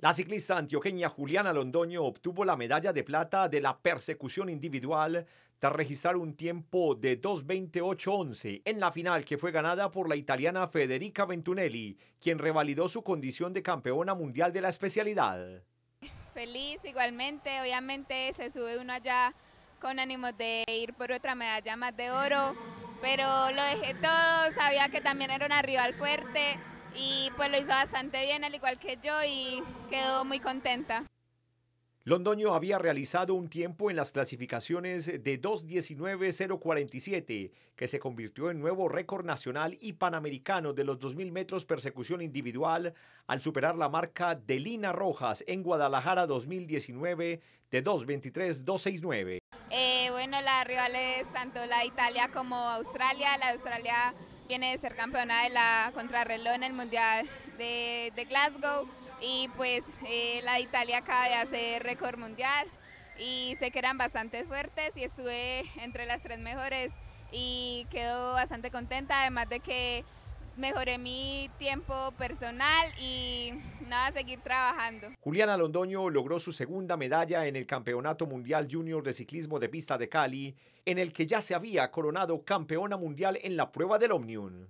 La ciclista antioqueña Juliana Londoño obtuvo la medalla de plata de la persecución individual tras registrar un tiempo de 2.28.11 en la final que fue ganada por la italiana Federica Ventunelli, quien revalidó su condición de campeona mundial de la especialidad. Feliz igualmente, obviamente se sube uno allá con ánimos de ir por otra medalla más de oro, pero lo dejé todo, sabía que también era una rival fuerte, y pues lo hizo bastante bien, al igual que yo, y quedó muy contenta. Londoño había realizado un tiempo en las clasificaciones de 2.19.047, que se convirtió en nuevo récord nacional y panamericano de los 2.000 metros persecución individual al superar la marca de Lina Rojas en Guadalajara 2019 de 2.23.269. Eh, bueno, las rivales tanto la Italia como Australia. La Australia viene de ser campeona de la contrarreloj en el Mundial de, Glasgow y pues eh, la Italia acaba de hacer récord mundial y sé que eran bastante fuertes y estuve entre las tres mejores y quedo bastante contenta, además de que mejoré mi tiempo personal y nada, seguir trabajando. Juliana Londoño logró su segunda medalla en el Campeonato Mundial Junior de Ciclismo de Pista de Cali, en el que ya se había coronado campeona mundial en la prueba del Omnium.